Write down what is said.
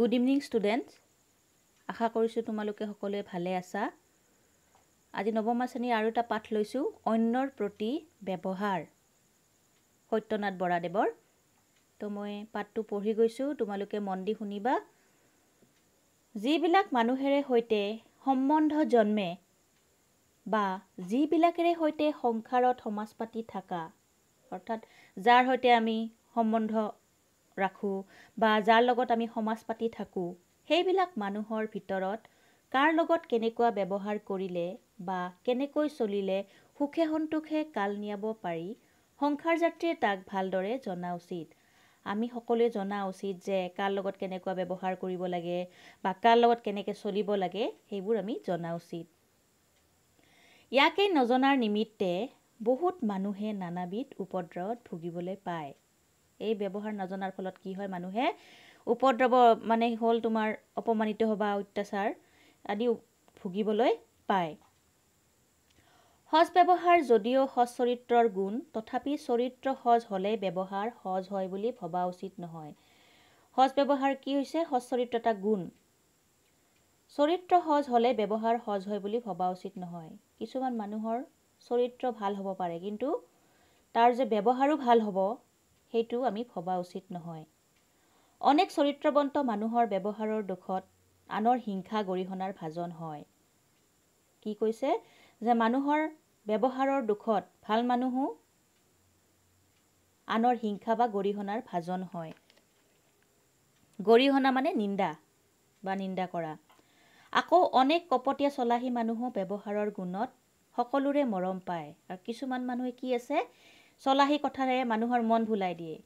good evening students আশা কৰিছোঁ তোমালোকে সকলোৱে ভালে আছা আজি নৱমা শ্ৰেণীৰ আৰু এটা পাঠ লৈছোঁ অন্যৰ প্ৰতি ব্যৱহাৰ সত্যনাথ বৰাদেৱৰ তো মই পাঠটো পঢ়ি গৈছোঁ তোমালোকে মন দি শুনিবা যিবিলাক মানুহেৰে সৈতে সম্বন্ধ জন্মে বা যিবিলাকেৰে সৈতে সংসাৰত সমাজ পাতি থকা অৰ্থাৎ যাৰ সৈতে আমি সম্বন্ধ ৰাখোঁ বা যাৰ লগত আমি সমাজ পাতি থাকোঁ সেইবিলাক মানুহৰ ভিতৰত কাৰ লগত কেনেকুৱা ব্যৱহাৰ কৰিলে বা কেনেকৈ চলিলে সুখে সন্তোষে কাল নিয়াব পাৰি সংসাৰ যাত্ৰীয়ে তাক ভালদৰে জনা উচিত আমি সকলোৱে জনা উচিত যে কাৰ লগত কেনেকুৱা ব্যৱহাৰ কৰিব লাগে বা কাৰ লগত কেনেকৈ চলিব লাগে সেইবোৰ আমি জনা উচিত ইয়াকেই নজনাৰ নিমিত্তে বহুত মানুহে নানাবিধ উপদ্ৰৱত ভুগিবলৈ পায় এই ব্যৱহাৰ নজনাৰ ফলত কি হয় মানুহে উপদ্ৰৱ মানে হ'ল তোমাৰ অপমানিত বা অত্যাচাৰ আদি ভুগিবলৈ পায় সজ ব্যৱহাৰ যদিও সজ চৰিত্ৰৰ গুণ তথাপি চৰিত্ৰ সজ হ'লে ব্যৱহাৰ সজ হয় বুলি ভবা উচিত নহয় সজ ব্যৱহাৰ কি হৈছে সজ চৰিত্ৰ এটা গুণ চৰিত্ৰ সজ হ'লে ব্যৱহাৰ সজ হয় বুলি ভবা উচিত নহয় কিছুমান মানুহৰ চৰিত্ৰ ভাল হ'ব পাৰে কিন্তু তাৰ যে ব্যৱহাৰো ভাল হ'ব সেইটো আমি ভবা উচিত নহয় অনেক চৰিত্ৰবন্ত মানুহৰ ব্যৱহাৰৰ দোষত আনৰ হিংসা গৰিহণাৰ ভাজন হয় কি কৈছে যে মানুহৰ ব্যৱহাৰৰ দোষত ভাল মানুহো আনৰ হিংসা বা গৰিহণাৰ ভাজন হয় গৰিহণা মানে নিন্দা বা নিন্দা কৰা আকৌ অনেক কপটীয়া চলাহী মানুহো ব্যৱহাৰৰ গুণত সকলোৰে মৰম পায় আৰু কিছুমান মানুহে কি আছে চলাহী কথাৰে মানুহৰ মন ভুলাই দিয়ে